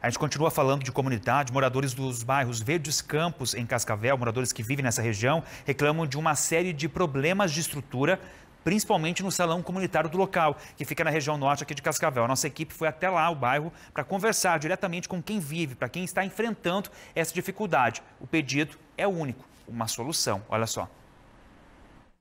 A gente continua falando de comunidade. Moradores dos bairros Verdes Campos, em Cascavel, moradores que vivem nessa região, reclamam de uma série de problemas de estrutura, principalmente no salão comunitário do local, que fica na região norte aqui de Cascavel. A nossa equipe foi até lá, o bairro, para conversar diretamente com quem vive, para quem está enfrentando essa dificuldade. O pedido é único, uma solução. Olha só.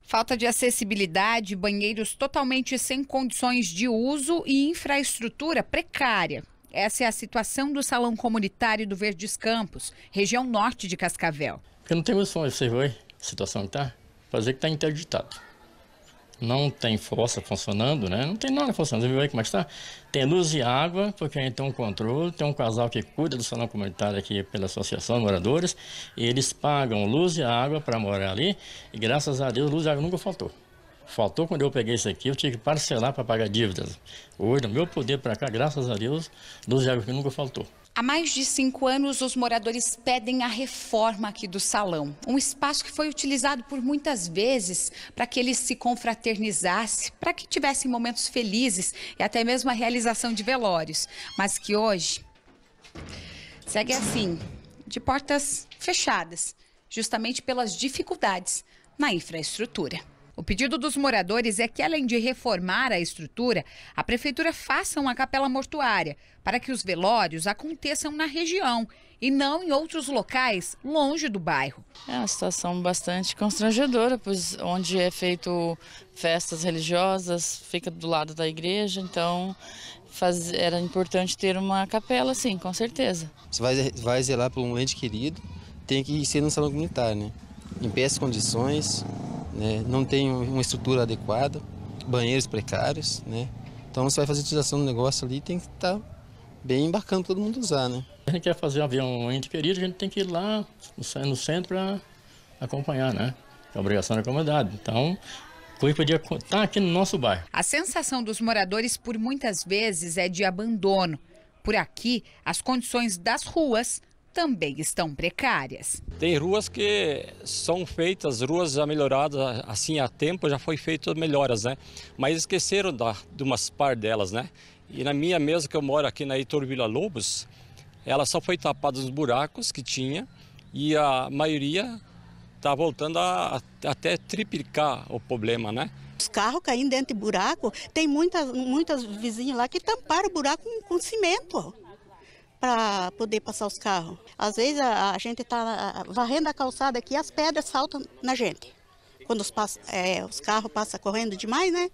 Falta de acessibilidade, banheiros totalmente sem condições de uso e infraestrutura precária. Essa é a situação do Salão Comunitário do Verdes Campos, região norte de Cascavel. Eu não tenho noção, você vê a situação que está. Fazer que está interditado. Não tem força funcionando, né? Não tem nada funcionando. Você viu aí como é está? Tem luz e água, porque a gente tem um controle, tem um casal que cuida do salão comunitário aqui pela associação de moradores, e eles pagam luz e água para morar ali, e graças a Deus luz e água nunca faltou. Faltou quando eu peguei isso aqui, eu tive que parcelar para pagar dívidas. Hoje, no meu poder para cá, graças a Deus, do é zero que nunca faltou. Há mais de cinco anos, os moradores pedem a reforma aqui do salão. Um espaço que foi utilizado por muitas vezes para que eles se confraternizassem, para que tivessem momentos felizes e até mesmo a realização de velórios. Mas que hoje segue assim, de portas fechadas, justamente pelas dificuldades na infraestrutura. O pedido dos moradores é que, além de reformar a estrutura, a prefeitura faça uma capela mortuária para que os velórios aconteçam na região e não em outros locais longe do bairro. É uma situação bastante constrangedora, pois onde é feito festas religiosas fica do lado da igreja, então faz, era importante ter uma capela, sim, com certeza. Você vai, vai zelar por um ente querido, tem que ser no salão comunitário, né? Em péssimas condições, né? não tem uma estrutura adequada, banheiros precários, né? Então você vai fazer utilização do negócio ali, tem que estar tá bem bacana todo mundo usar, né? A gente quer fazer avião interferido, a gente tem que ir lá no centro para acompanhar, né? É obrigação da comunidade. Então, Cui podia estar aqui no nosso bairro. A sensação dos moradores por muitas vezes é de abandono. Por aqui, as condições das ruas também estão precárias. Tem ruas que são feitas, ruas já melhoradas, assim há tempo já foi feito melhoras, né? Mas esqueceram da, de umas par delas, né? E na minha mesa que eu moro aqui na Heitor Vila Lobos, ela só foi tapada nos buracos que tinha e a maioria está voltando a, a, até triplicar o problema, né? Os carros caindo dentro de buraco, tem muitas, muitas vizinhas lá que tamparam o buraco com, com cimento para poder passar os carros. Às vezes a, a gente está varrendo a calçada aqui as pedras saltam na gente. Quando os, é, os carros passam correndo demais, né?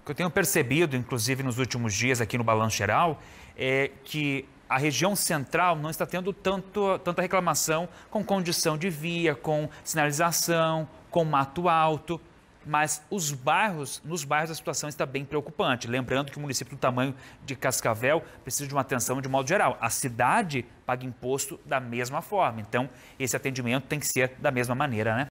O que eu tenho percebido, inclusive nos últimos dias aqui no Balanço Geral, é que a região central não está tendo tanto, tanta reclamação com condição de via, com sinalização, com mato alto mas os bairros, nos bairros a situação está bem preocupante. Lembrando que o município do tamanho de Cascavel precisa de uma atenção de modo geral. A cidade paga imposto da mesma forma, então esse atendimento tem que ser da mesma maneira, né?